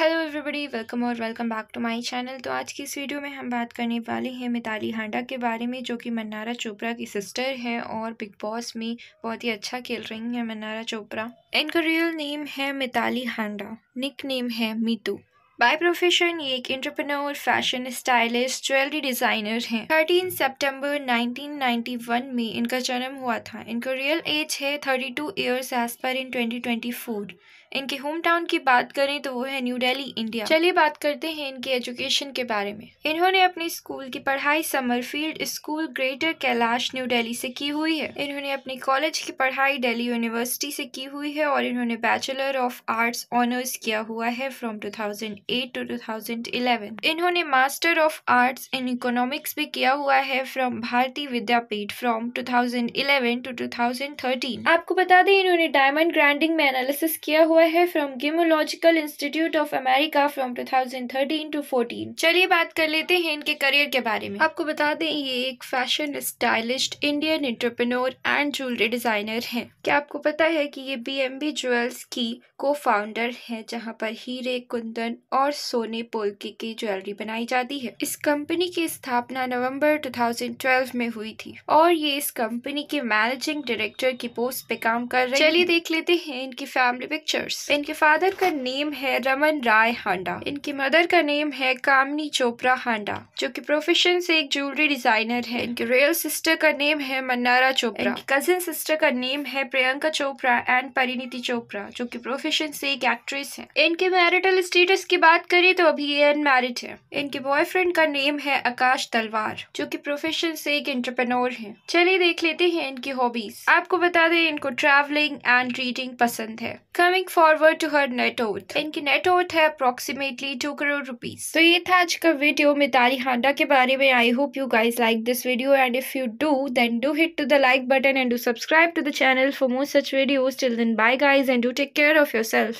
Hello everybody welcome और welcome back to my channel तो आज की इस वीडियो में हम बात करने वाले हैं मिताली हांडा के बारे में जो कि मन्नारा चोपड़ा की सिस्टर है और बिग बॉस में बहुत ही अच्छा खेल रही हैं मन्नारा चोपड़ा इनका रियल नेम है मिताली हांडा निक नेम है मीतू बाय प्रोफेशन ये एक entrepreneur fashion stylist jewellery designer हैं 13 सितंबर 1991 में इनका जन्म हुआ था इनका रियल एज है 32 इयर्स एज पर इन 2024 इनके होम टाउन की बात करें तो वो है न्यू दिल्ली इंडिया चलिए बात करते हैं इनके एजुकेशन के बारे में इन्होंने अपनी स्कूल की पढ़ाई Summerfield school Greater Kailash New Delhi से की हुई है इन्होंने अपनी कॉलेज की पढ़ाई दिल्ली यूनिवर्सिटी से की हुई है और इन्होंने बैचलर ऑफ आर्ट्स ऑनर्स किया हुआ है फ्रॉम टू टू टू इन्होंने master of arts in economics भी किया हुआ है from Bharatiya Vidyapeeth from two two two आपको बता दें इन्होंने डायमंड ग्रांडिंग में एनालिसिस किया हुआ हुआ है from gemological institute of America from 2013 to fourteen चलिए बात कर लेते हैं इनके करियर के बारे में आपको बता दें ये एक fashion stylist Indian entrepreneur and jewellery designer हैं क्या आपको पता है कि ये बी एम बी ज्वेल्स की को फाउंडर है जहाँ पर हीरे कुंदन और सोने पोलके की ज्वेलरी बनाई जाती है इस कंपनी की स्थापना थाउजेंड ट्वेल्व में हुई थी और ये इस कंपनी के मैनेजिंग डायरेक्टर की पोस्ट पे काम कर रहे चलिए देख लेते हैं इनकी फैमिली पिक्चर Summers. इनके फादर का नेम है रमन राय हांडा इनकी मदर का नेम है कामनी चोपड़ा हांडा जो कि प्रोफेशन से एक ज्वेलरी डिजाइनर है इनके रियल सिस्टर का नेम है मन्नारा चोपड़ा इनकी कजिन सिस्टर का नेम है प्रियंका चोपड़ा एंड परिणीति चोपड़ा जो की प्रोफेशन से एक एक्ट्रेस है इनके मैरिटल स्टेटस की बात करें तो अभी ये अनमेरिड है इनके बॉयफ्रेंड का नेम है आकाश तलवार जो की प्रोफेशन से एक इंटरप्रेनोर है चलिए देख लेते हैं इनकी हॉबीज आपको बता दें इनको ट्रैवलिंग एंड रीडिंग पसंद है कमिंग फॉरवर्ड टू हर नेटवर्थ इनकी नेटवर्थ है अप्रोक्सीमेटली टू करोड़ रुपीज तो ये था आज का वीडियो मिताली हांडा के बारे में I hope you guys like this video and if you do then do hit to the like button and do subscribe to the channel for more such video till then bye guys and do take care of your self